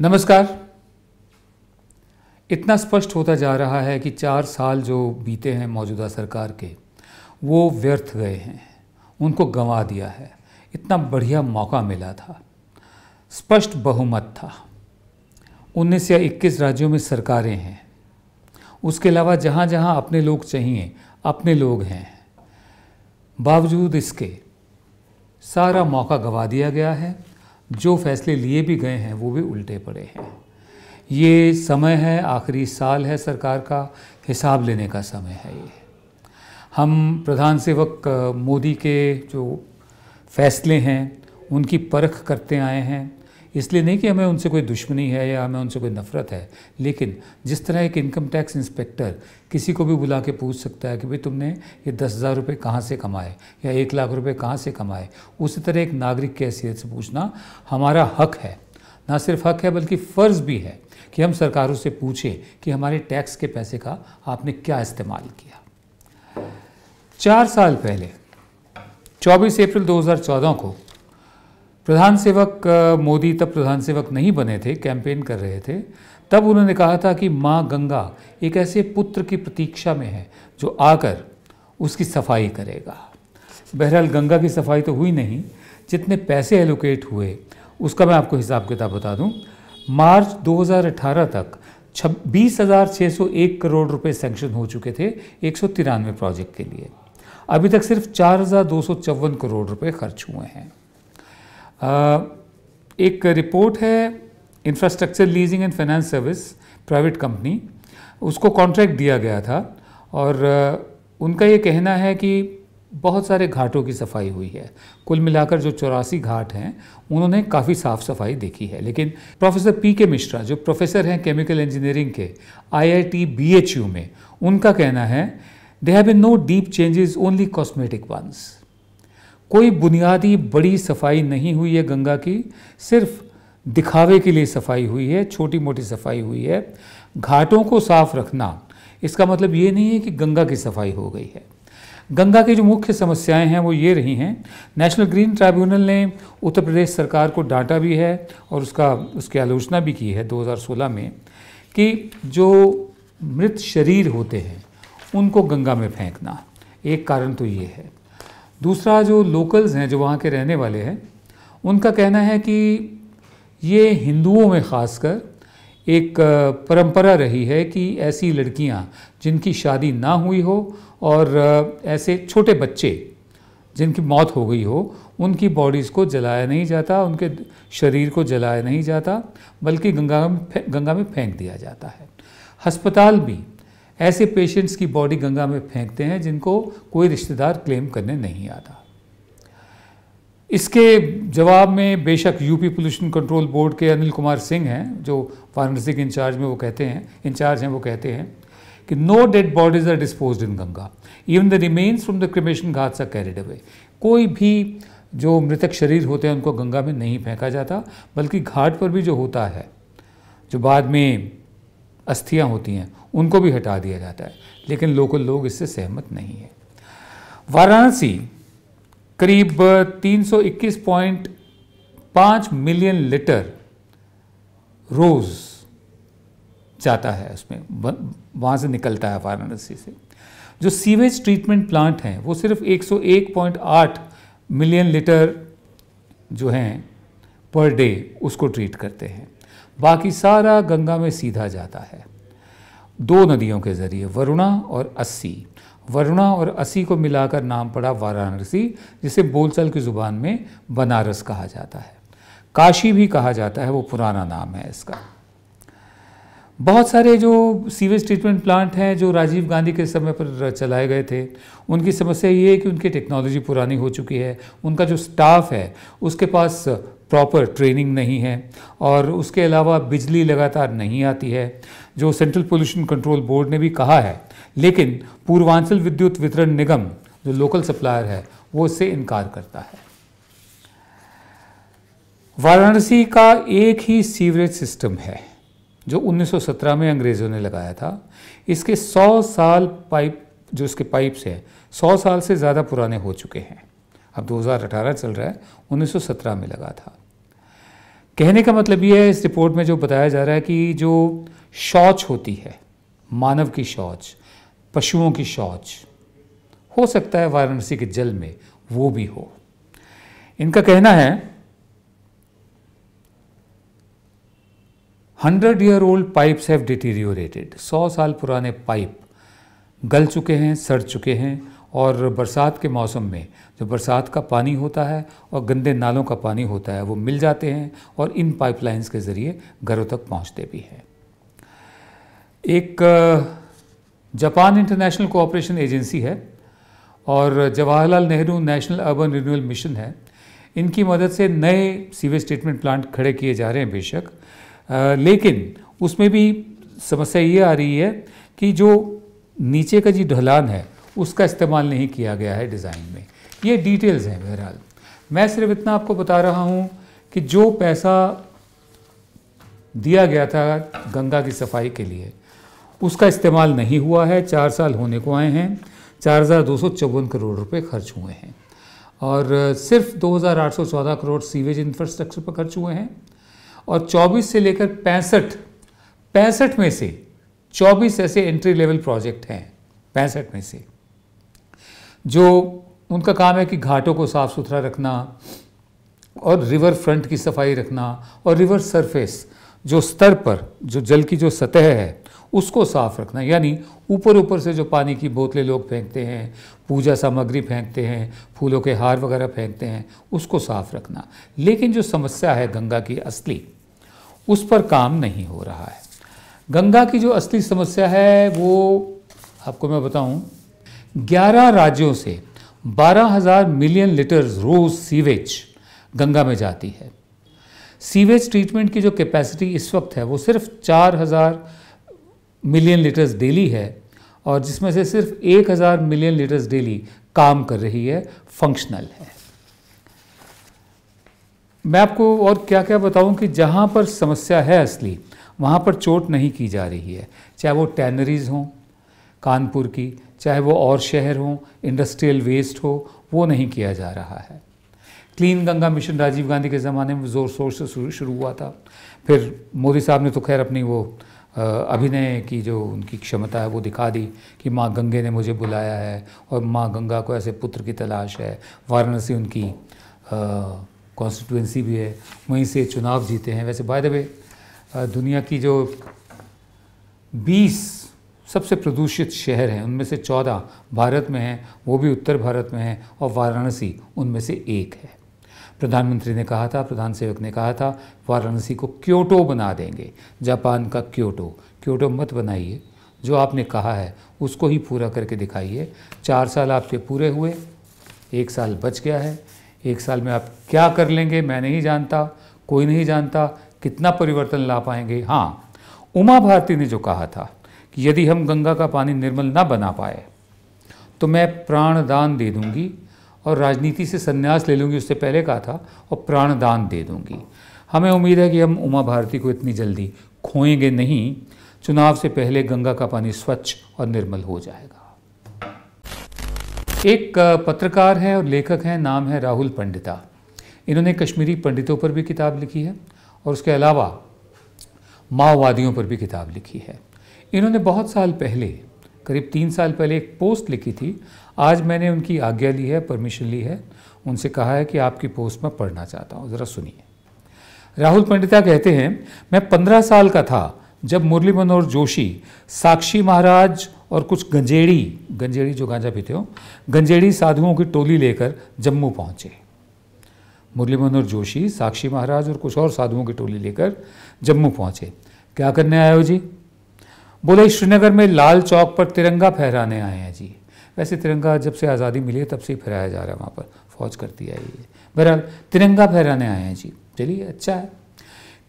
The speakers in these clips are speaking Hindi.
नमस्कार इतना स्पष्ट होता जा रहा है कि चार साल जो बीते हैं मौजूदा सरकार के वो व्यर्थ गए हैं उनको गंवा दिया है इतना बढ़िया मौका मिला था स्पष्ट बहुमत था उन्नीस या इक्कीस राज्यों में सरकारें हैं उसके अलावा जहाँ जहाँ अपने लोग चाहिए अपने लोग हैं बावजूद इसके सारा मौका गंवा दिया गया है जो फैसले लिए भी गए हैं वो भी उल्टे पड़े हैं ये समय है आखिरी साल है सरकार का हिसाब लेने का समय है ये हम प्रधान सेवक मोदी के जो फैसले हैं उनकी परख करते आए हैं इसलिए नहीं कि हमें उनसे कोई दुश्मनी है या हमें उनसे कोई नफ़रत है लेकिन जिस तरह एक इनकम टैक्स इंस्पेक्टर किसी को भी बुला के पूछ सकता है कि भाई तुमने ये दस हज़ार रुपये कहाँ से कमाए या एक लाख रुपये कहाँ से कमाए उसी तरह एक नागरिक की हैसियत से पूछना हमारा हक है ना सिर्फ हक है बल्कि फ़र्ज़ भी है कि हम सरकारों से पूछें कि हमारे टैक्स के पैसे का आपने क्या इस्तेमाल किया चार साल पहले 24 अप्रैल 2014 को प्रधान सेवक मोदी तब प्रधान सेवक नहीं बने थे कैंपेन कर रहे थे तब उन्होंने कहा था कि माँ गंगा एक ऐसे पुत्र की प्रतीक्षा में है जो आकर उसकी सफाई करेगा बहरहाल गंगा की सफाई तो हुई नहीं जितने पैसे एलोकेट हुए उसका मैं आपको हिसाब किताब बता दूं मार्च 2018 तक छब्बीस हज़ार छः सौ एक करोड़ रुपए सेंक्शन हो चुके थे एक सौ तिरानवे प्रोजेक्ट के लिए अभी तक सिर्फ चार हज़ार दो सौ चौवन करोड़ रुपए खर्च हुए हैं Uh, एक रिपोर्ट है infrastructure leasing and finance service private company उसको कॉन्ट्रैक्ट दिया गया था और uh, उनका ये कहना है कि बहुत सारे घाटों की सफाई हुई है कुल मिलाकर जो चौरासी घाट हैं उन्होंने काफ़ी साफ सफाई देखी है लेकिन प्रोफेसर पी के मिश्रा जो प्रोफेसर हैं केमिकल इंजीनियरिंग के आईआईटी बीएचयू में उनका कहना है they have been no deep changes only cosmetic ones कोई बुनियादी बड़ी सफाई नहीं हुई है गंगा की सिर्फ दिखावे के लिए सफाई हुई है छोटी मोटी सफाई हुई है घाटों को साफ रखना इसका मतलब ये नहीं है कि गंगा की सफाई हो गई है गंगा की जो मुख्य समस्याएं हैं वो ये रही हैं नेशनल ग्रीन ट्राइब्यूनल ने उत्तर प्रदेश सरकार को डांटा भी है और उसका उसकी आलोचना भी की है 2016 में कि जो मृत शरीर होते हैं उनको गंगा में फेंकना एक कारण तो ये है दूसरा जो लोकल्स हैं जो वहाँ के रहने वाले हैं उनका कहना है कि ये हिंदुओं में ख़ासकर एक परंपरा रही है कि ऐसी लड़कियां जिनकी शादी ना हुई हो और ऐसे छोटे बच्चे जिनकी मौत हो गई हो उनकी बॉडीज़ को जलाया नहीं जाता उनके शरीर को जलाया नहीं जाता बल्कि गंगा में गंगा में फेंक दिया जाता है अस्पताल भी ऐसे पेशेंट्स की बॉडी गंगा में फेंकते हैं जिनको कोई रिश्तेदार क्लेम करने नहीं आता इसके जवाब में बेशक यूपी पोल्यूशन कंट्रोल बोर्ड के अनिल कुमार सिंह हैं जो के इंचार्ज में वो कहते हैं इंचार्ज हैं वो कहते हैं कि no dead bodies are dispose in Ganga even the remains from the cremation ghats are carried away कोई भी जो मृतक शरीर होते हैं उनको गंगा में नहीं फेंका जाता बल्कि घाट पर भी जो होता है जो बाद में अस्थियाँ होती हैं उनको भी हटा दिया जाता है लेकिन लोकल लोग इससे सहमत नहीं है वाराणसी करीब 321.5 मिलियन लीटर रोज़ जाता है उसमें वहाँ से निकलता है वाराणसी से जो सीवेज ट्रीटमेंट प्लांट हैं वो सिर्फ 101.8 मिलियन लीटर जो हैं पर डे उसको ट्रीट करते हैं बाकी सारा गंगा में सीधा जाता है दो नदियों के ज़रिए वरुणा और अस्सी वरुणा और असी को मिलाकर नाम पड़ा वाराणसी जिसे बोलचाल की ज़ुबान में बनारस कहा जाता है काशी भी कहा जाता है वो पुराना नाम है इसका बहुत सारे जो सीवेज ट्रीटमेंट प्लांट हैं जो राजीव गांधी के समय पर चलाए गए थे उनकी समस्या ये है कि उनकी टेक्नोलॉजी पुरानी हो चुकी है उनका जो स्टाफ है उसके पास प्रॉपर ट्रेनिंग नहीं है और उसके अलावा बिजली लगातार नहीं आती है जो सेंट्रल पोल्यूशन कंट्रोल बोर्ड ने भी कहा है लेकिन पूर्वांचल विद्युत वितरण निगम जो लोकल सप्लायर है वो इससे इनकार करता है वाराणसी का एक ही सीवरेज सिस्टम है जो 1917 में अंग्रेज़ों ने लगाया था इसके 100 साल पाइप जो इसके पाइप्स हैं 100 साल से ज़्यादा पुराने हो चुके हैं अब 2018 चल रहा है 1917 में लगा था कहने का मतलब यह है इस रिपोर्ट में जो बताया जा रहा है कि जो शौच होती है मानव की शौच पशुओं की शौच हो सकता है वाराणसी के जल में वो भी हो इनका कहना है hundred year old pipes have deteriorated सौ साल पुराने पाइप गल चुके हैं सड़ चुके हैं और बरसात के मौसम में जो बरसात का पानी होता है और गंदे नालों का पानी होता है वो मिल जाते हैं और इन पाइपलाइंस के ज़रिए घरों तक पहुंचते भी हैं एक जापान इंटरनेशनल कोऑपरेशन एजेंसी है और Jawaharlal Nehru national urban renewal mission है इनकी मदद से नए सीवेज ट्रीटमेंट प्लांट खड़े किए जा रहे हैं बेशक लेकिन उसमें भी समस्या ये आ रही है कि जो नीचे का जी ढलान है उसका इस्तेमाल नहीं किया गया है डिज़ाइन में ये डिटेल्स हैं बहरहाल मैं सिर्फ इतना आपको बता रहा हूँ कि जो पैसा दिया गया था गंगा की सफाई के लिए उसका इस्तेमाल नहीं हुआ है चार साल होने को आए हैं चार हज़ार दो सौ चौवन करोड़ रुपए खर्च हुए हैं और सिर्फ 2,814 करोड़ सीवेज इंफ्रास्ट्रक्चर पर खर्च हुए हैं और 24 से लेकर पैंसठ पैंसठ में से 24 ऐसे एंट्री लेवल प्रोजेक्ट हैं पैंसठ में से जो उनका काम है कि घाटों को साफ़ सुथरा रखना और रिवर फ्रंट की सफाई रखना और रिवर सरफेस जो स्तर पर जो जल की जो सतह है उसको साफ रखना यानी ऊपर ऊपर से जो पानी की बोतलें लोग फेंकते हैं पूजा सामग्री फेंकते हैं फूलों के हार वगैरह फेंकते हैं उसको साफ रखना लेकिन जो समस्या है गंगा की असली उस पर काम नहीं हो रहा है गंगा की जो असली समस्या है वो आपको मैं बताऊं 11 राज्यों से 12,000 मिलियन लीटर रोज सीवेज गंगा में जाती है सीवेज ट्रीटमेंट की जो कैपेसिटी इस वक्त है वो सिर्फ 4,000 मिलियन लीटर्स डेली है और जिसमें से सिर्फ 1,000 मिलियन लीटर्स डेली काम कर रही है फंक्शनल है मैं आपको और क्या क्या बताऊं कि जहां पर समस्या है असली वहां पर चोट नहीं की जा रही है चाहे वो टैनरीज हों कानपुर की चाहे वो और शहर हों इंडस्ट्रियल वेस्ट हो वो नहीं किया जा रहा है क्लीन गंगा मिशन राजीव गांधी के ज़माने में ज़ोर शोर से शुरू हुआ था फिर मोदी साहब ने तो खैर अपनी वो अभिनय की जो उनकी क्षमता है वो दिखा दी कि माँ गंगे ने मुझे बुलाया है और माँ गंगा को ऐसे पुत्र की तलाश है वाराणसी उनकी कॉन्स्टिट्यूंसी भी है वहीं से चुनाव जीते हैं वैसे बाय द वे दुनिया की जो 20 सबसे प्रदूषित शहर हैं उनमें से चौदह भारत में हैं वो भी उत्तर भारत में हैं और वाराणसी उनमें से एक है प्रधानमंत्री ने कहा था प्रधान सेवक ने कहा था वाराणसी को क्योटो बना देंगे जापान का क्योटो क्योटो मत बनाइए जो आपने कहा है उसको ही पूरा करके दिखाइए चार साल आपके पूरे हुए एक साल बच गया है एक साल में आप क्या कर लेंगे मैं नहीं जानता कोई नहीं जानता कितना परिवर्तन ला पाएंगे हाँ उमा भारती ने जो कहा था यदि हम गंगा का पानी निर्मल ना बना पाए तो मैं प्राण दान दे दूंगी और राजनीति से संन्यास ले लूँगी उससे पहले कहा था और प्राण दान दे दूँगी हमें उम्मीद है कि हम उमा भारती को इतनी जल्दी खोएंगे नहीं चुनाव से पहले गंगा का पानी स्वच्छ और निर्मल हो जाएगा एक पत्रकार हैं और लेखक हैं नाम है राहुल पंडिता इन्होंने कश्मीरी पंडितों पर भी किताब लिखी है और उसके अलावा माओवादियों पर भी किताब लिखी है इन्होंने बहुत साल पहले करीब तीन साल पहले एक पोस्ट लिखी थी आज मैंने उनकी आज्ञा ली है परमिशन ली है उनसे कहा है कि आपकी पोस्ट में पढ़ना चाहता हूँ ज़रा सुनिए राहुल पंडिता कहते हैं मैं पंद्रह साल का था जब मुरली मनोहर जोशी साक्षी महाराज और कुछ गंजेड़ी गंजेड़ी जो गांजा पीते हो गंजेड़ी साधुओं की टोली लेकर जम्मू पहुंचे मुरली मनोहर जोशी साक्षी महाराज और कुछ और साधुओं की टोली लेकर जम्मू पहुंचे क्या करने आए हो जी बोले श्रीनगर में लाल चौक पर तिरंगा फहराने आए हैं जी वैसे तिरंगा जब से आज़ादी मिली है तब से ही फहराया जा रहा है वहाँ पर फौज करती आई है बहरहाल तिरंगा फहराने आए हैं जी चलिए अच्छा है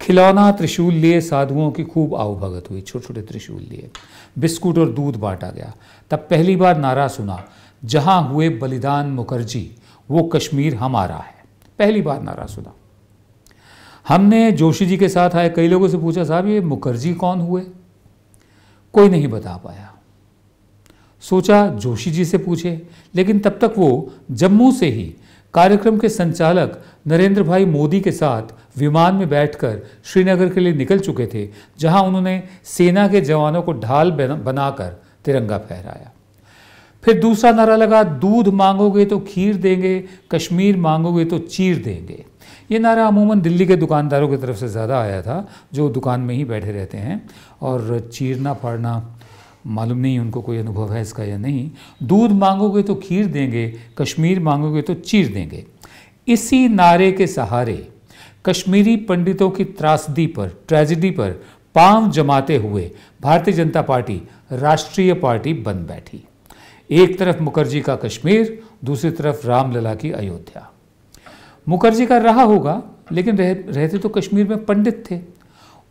खिलौना त्रिशूल लिए साधुओं की खूब आवभगत हुई छोटे छोटे त्रिशूल लिए बिस्कुट और दूध बांटा गया तब पहली बार नारा सुना जहाँ हुए बलिदान मुखर्जी वो कश्मीर हमारा है पहली बार नारा सुना हमने जोशी जी के साथ आए कई लोगों से पूछा साहब ये मुखर्जी कौन हुए कोई नहीं बता पाया सोचा जोशी जी से पूछे लेकिन तब तक वो जम्मू से ही कार्यक्रम के संचालक नरेंद्र भाई मोदी के साथ विमान में बैठकर श्रीनगर के लिए निकल चुके थे जहां उन्होंने सेना के जवानों को ढाल बनाकर तिरंगा फहराया फिर दूसरा नारा लगा दूध मांगोगे तो खीर देंगे कश्मीर मांगोगे तो चीर देंगे ये नारा अमूमन दिल्ली के दुकानदारों की तरफ से ज़्यादा आया था जो दुकान में ही बैठे रहते हैं और चीरना फाड़ना मालूम नहीं उनको कोई अनुभव है इसका या नहीं दूध मांगोगे तो खीर देंगे कश्मीर मांगोगे तो चीर देंगे इसी नारे के सहारे कश्मीरी पंडितों की त्रासदी पर ट्रेजिडी पर पांव जमाते हुए भारतीय जनता पार्टी राष्ट्रीय पार्टी बन बैठी एक तरफ मुखर्जी का कश्मीर दूसरी तरफ रामलला की अयोध्या मुखर्जी का रहा होगा लेकिन रह, रहते तो कश्मीर में पंडित थे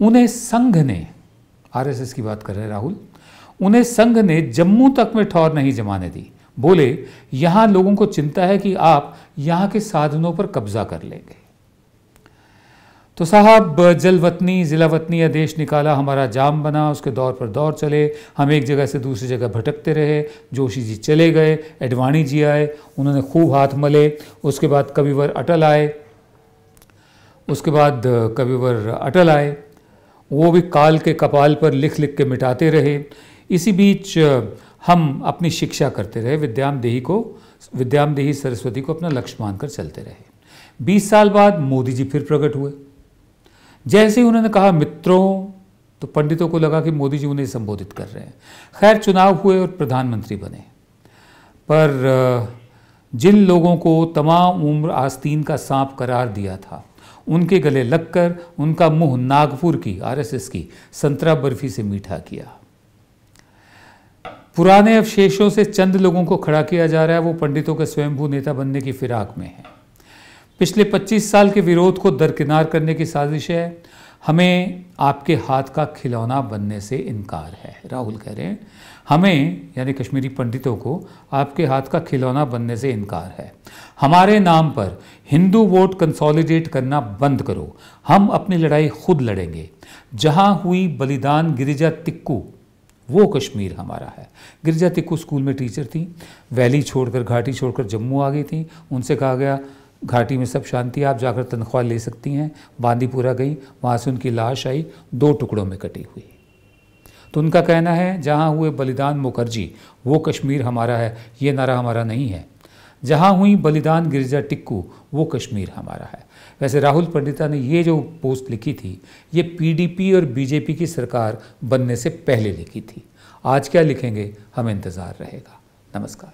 उन्हें संघ ने आरएसएस की बात कर रहे हैं राहुल उन्हें संघ ने जम्मू तक में ठौर नहीं जमाने दी बोले यहां लोगों को चिंता है कि आप यहां के साधनों पर कब्जा कर लेंगे तो साहब जलवतनी या देश निकाला हमारा जाम बना उसके दौर पर दौर चले हम एक जगह से दूसरी जगह भटकते रहे जोशी जी चले गए एडवाणी जी आए उन्होंने खूब हाथ मले उसके बाद कविवर अटल आए उसके बाद कविवर अटल आए वो भी काल के कपाल पर लिख लिख के मिटाते रहे इसी बीच हम अपनी शिक्षा करते रहे विद्यामदेही को विद्यामदेही सरस्वती को अपना लक्ष्य मानकर चलते रहे 20 साल बाद मोदी जी फिर प्रकट हुए जैसे ही उन्होंने कहा मित्रों तो पंडितों को लगा कि मोदी जी उन्हें संबोधित कर रहे हैं खैर चुनाव हुए और प्रधानमंत्री बने पर जिन लोगों को तमाम उम्र आस्तीन का सांप करार दिया था उनके गले लगकर उनका मुंह नागपुर की आरएसएस की संतरा बर्फी से मीठा किया पुराने अवशेषों से चंद लोगों को खड़ा किया जा रहा है वो पंडितों के स्वयंभू नेता बनने की फिराक में है पिछले 25 साल के विरोध को दरकिनार करने की साजिश है हमें आपके हाथ का खिलौना बनने से इनकार है राहुल कह रहे हैं हमें यानी कश्मीरी पंडितों को आपके हाथ का खिलौना बनने से इनकार है हमारे नाम पर हिंदू वोट कंसोलिडेट करना बंद करो हम अपनी लड़ाई खुद लड़ेंगे जहां हुई बलिदान गिरिजा तिक्कू वो कश्मीर हमारा है गिरिजा तिक्कू स्कूल में टीचर थी वैली छोड़कर घाटी छोड़कर जम्मू आ गई थी उनसे कहा गया घाटी में सब शांति आप जाकर तनख्वाह ले सकती हैं बांदीपुरा गई वहाँ से उनकी लाश आई दो टुकड़ों में कटी हुई तो उनका कहना है जहाँ हुए बलिदान मुखर्जी वो कश्मीर हमारा है ये नारा हमारा नहीं है जहाँ हुई बलिदान गिरजा टिक्कू वो कश्मीर हमारा है वैसे राहुल पंडिता ने ये जो पोस्ट लिखी थी ये पीडीपी और बीजेपी की सरकार बनने से पहले लिखी थी आज क्या लिखेंगे हमें इंतज़ार रहेगा नमस्कार